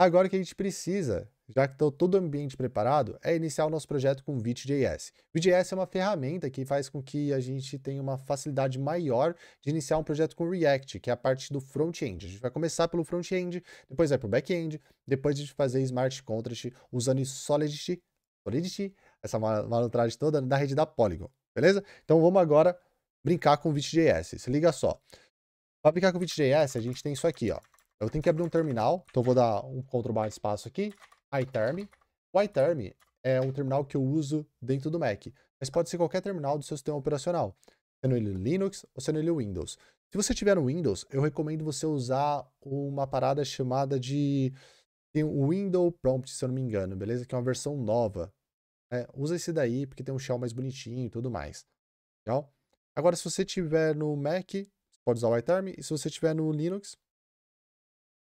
Agora o que a gente precisa, já que está todo o ambiente preparado, é iniciar o nosso projeto com Vue.js. Vue.js é uma ferramenta que faz com que a gente tenha uma facilidade maior de iniciar um projeto com React, que é a parte do front-end. A gente vai começar pelo front-end, depois vai para o back-end, depois a gente fazer smart contract usando Solidity, Solidity, essa malandragem toda da rede da Polygon, beleza? Então vamos agora brincar com Vue.js. Se liga só. Para brincar com Vue.js, a gente tem isso aqui, ó. Eu tenho que abrir um terminal, então vou dar um CTRL espaço aqui, iTerm. O iTerm é um terminal que eu uso dentro do Mac, mas pode ser qualquer terminal do seu sistema operacional, sendo ele Linux ou sendo ele Windows. Se você tiver no Windows, eu recomendo você usar uma parada chamada de tem o Windows Prompt, se eu não me engano, beleza? Que é uma versão nova. É, usa esse daí, porque tem um shell mais bonitinho e tudo mais. Legal? Agora, se você tiver no Mac, pode usar o iTerm. E se você tiver no Linux,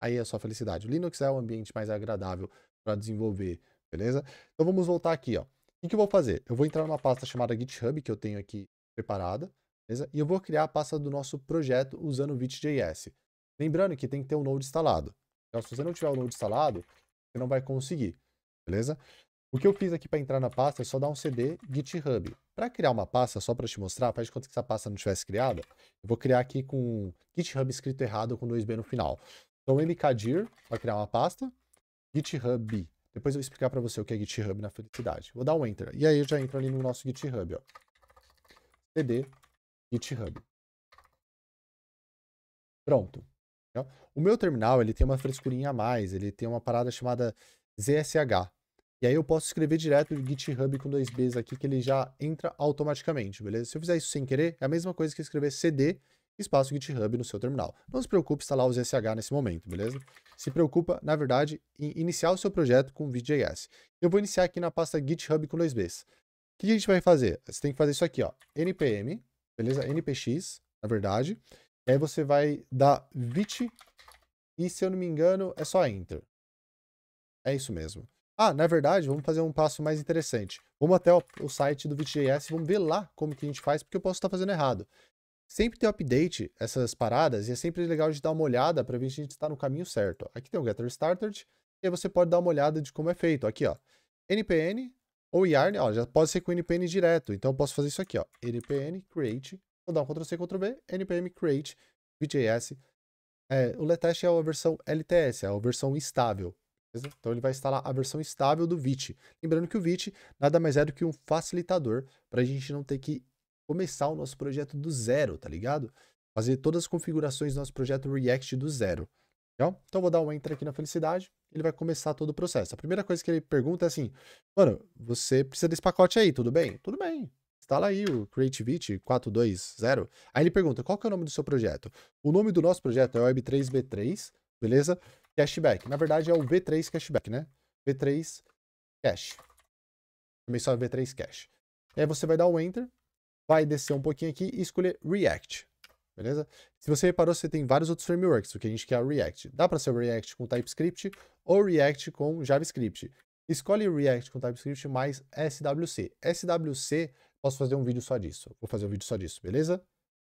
aí é sua felicidade. O Linux é o ambiente mais agradável para desenvolver, beleza? Então vamos voltar aqui, ó. O que, que eu vou fazer? Eu vou entrar numa pasta chamada GitHub, que eu tenho aqui preparada, beleza? E eu vou criar a pasta do nosso projeto usando o Vit.js. Lembrando que tem que ter o um Node instalado. Então, se você não tiver o Node instalado, você não vai conseguir, beleza? O que eu fiz aqui para entrar na pasta é só dar um cd github. Para criar uma pasta, só para te mostrar, faz de conta que essa pasta não tivesse criada, eu vou criar aqui com github escrito errado com 2b no final. Então, mkdir vai criar uma pasta, GitHub. Depois eu vou explicar para você o que é GitHub na felicidade. Vou dar um enter. E aí eu já entro ali no nosso GitHub, ó. cd GitHub. Pronto. O meu terminal, ele tem uma frescurinha a mais, ele tem uma parada chamada ZSH. E aí eu posso escrever direto GitHub com dois Bs aqui, que ele já entra automaticamente, beleza? Se eu fizer isso sem querer, é a mesma coisa que escrever CD espaço GitHub no seu terminal. Não se preocupe em instalar o ZSH nesse momento, beleza? Se preocupa, na verdade, em iniciar o seu projeto com VJS. Eu vou iniciar aqui na pasta GitHub com dois Bs. O que a gente vai fazer? Você tem que fazer isso aqui, ó, npm, beleza? npx, na verdade. E aí você vai dar vit e, se eu não me engano, é só enter. É isso mesmo. Ah, na verdade, vamos fazer um passo mais interessante. Vamos até o, site do VJS e vamos ver lá como que a gente faz, porque eu posso estar fazendo errado. Sempre tem update essas paradas e é sempre legal de dar uma olhada para ver se a gente está no caminho certo. Aqui tem o Getter Started e aí você pode dar uma olhada de como é feito. Aqui, ó, npn ou yarn, ó, já pode ser com npn direto. Então eu posso fazer isso aqui, ó, npn create, vou dar um Ctrl C Ctrl V, npm create vjs. É, o Letest é a versão LTS, é a versão estável. Beleza? Então ele vai instalar a versão estável do Vite. Lembrando que o Vite nada mais é do que um facilitador para a gente não ter que começar o nosso projeto do zero, tá ligado? Fazer todas as configurações do nosso projeto React do zero. Legal? Tá então vou dar um enter aqui na felicidade, ele vai começar todo o processo. A primeira coisa que ele pergunta é assim, mano, você precisa desse pacote aí, tudo bem? Tudo bem. Instala aí o Creativity 420. Aí ele pergunta, qual que é o nome do seu projeto? O nome do nosso projeto é Web3B3, beleza? Cashback. Na verdade é o V3 Cashback, né? V3 Cash. Também só é V3 Cash. Aí você vai dar o um Enter, vai descer um pouquinho aqui e escolher React. Beleza? Se você reparou, você tem vários outros frameworks. O que a gente quer é React. Dá para ser React com TypeScript ou React com JavaScript. Escolhe React com TypeScript mais SWC. SWC, posso fazer um vídeo só disso. Vou fazer um vídeo só disso, beleza?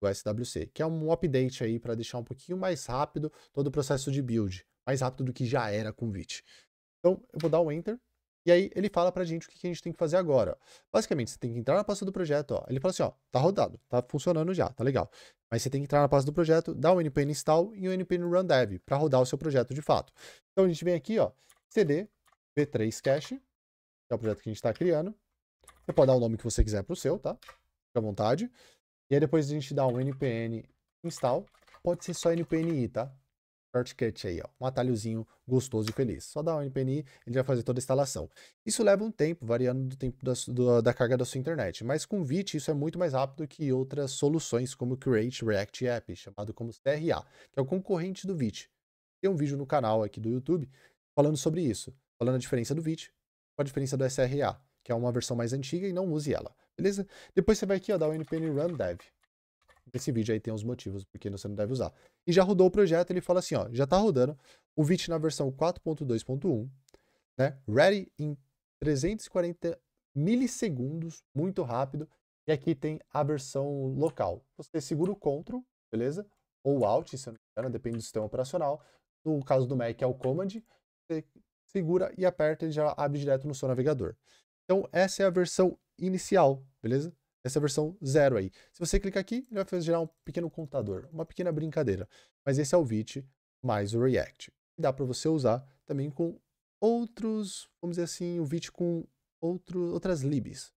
Do SWC, que é um update aí para deixar um pouquinho mais rápido todo o processo de build. Mais rápido do que já era com o Vite. Então, eu vou dar o um Enter. E aí ele fala pra gente o que a gente tem que fazer agora. Basicamente, você tem que entrar na pasta do projeto, ó. Ele fala assim, ó, tá rodado, tá funcionando já, tá legal. Mas você tem que entrar na pasta do projeto, dar o um npm install e o um npm run dev para rodar o seu projeto de fato. Então a gente vem aqui, ó, cd v3 cache, que é o projeto que a gente está criando. Você pode dar o nome que você quiser pro seu, tá? Fica à vontade. E aí depois a gente dá um npm install. Pode ser só npni, tá? shortcut aí, ó, um atalhozinho gostoso e feliz. Só dá o NPNI, ele vai fazer toda a instalação. Isso leva um tempo, variando do tempo da, do, da carga da sua internet, mas com Vite isso é muito mais rápido que outras soluções como Create React App, chamado como CRA, que é o concorrente do Vite. Tem um vídeo no canal aqui do YouTube falando sobre isso, falando a diferença do Vite com a diferença do SRA, que é uma versão mais antiga e não use ela, beleza? Depois você vai aqui, ó, dar o npn run dev. Nesse vídeo aí tem os motivos porque você não deve usar. E já rodou o projeto, ele fala assim, ó, já está rodando o Vit na versão 4.2.1, né? Ready em 340 milissegundos, muito rápido. E aqui tem a versão local. Você segura o Ctrl, beleza? Ou Alt, se não me engano, depende do sistema operacional. No caso do Mac é o Command. Você segura e aperta e já abre direto no seu navegador. Então essa é a versão inicial, beleza? essa versão zero aí. Se você clicar aqui, ele vai gerar um pequeno computador, uma pequena brincadeira. Mas esse é o Vite mais o React. Dá para você usar também com outros, vamos dizer assim, o Vite com outro, outras libs.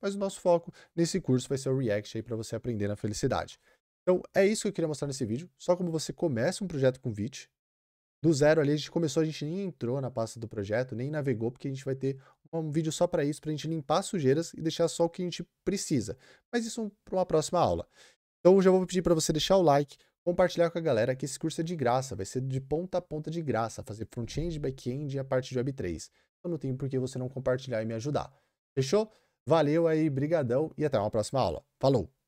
Mas o nosso foco nesse curso vai ser o React aí para você aprender na felicidade. Então é isso que eu queria mostrar nesse vídeo, só como você começa um projeto com Vite. Do zero ali a gente começou, a gente nem entrou na pasta do projeto, nem navegou, porque a gente vai ter um vídeo só para isso, para a gente limpar sujeiras e deixar só o que a gente precisa. Mas isso para uma próxima aula. Então já vou pedir para você deixar o like, compartilhar com a galera que esse curso é de graça, vai ser de ponta a ponta de graça, fazer front-end, back-end e a parte de Web3. Então não tem por que você não compartilhar e me ajudar. Fechou? Valeu aí, brigadão e até uma próxima aula. Falou!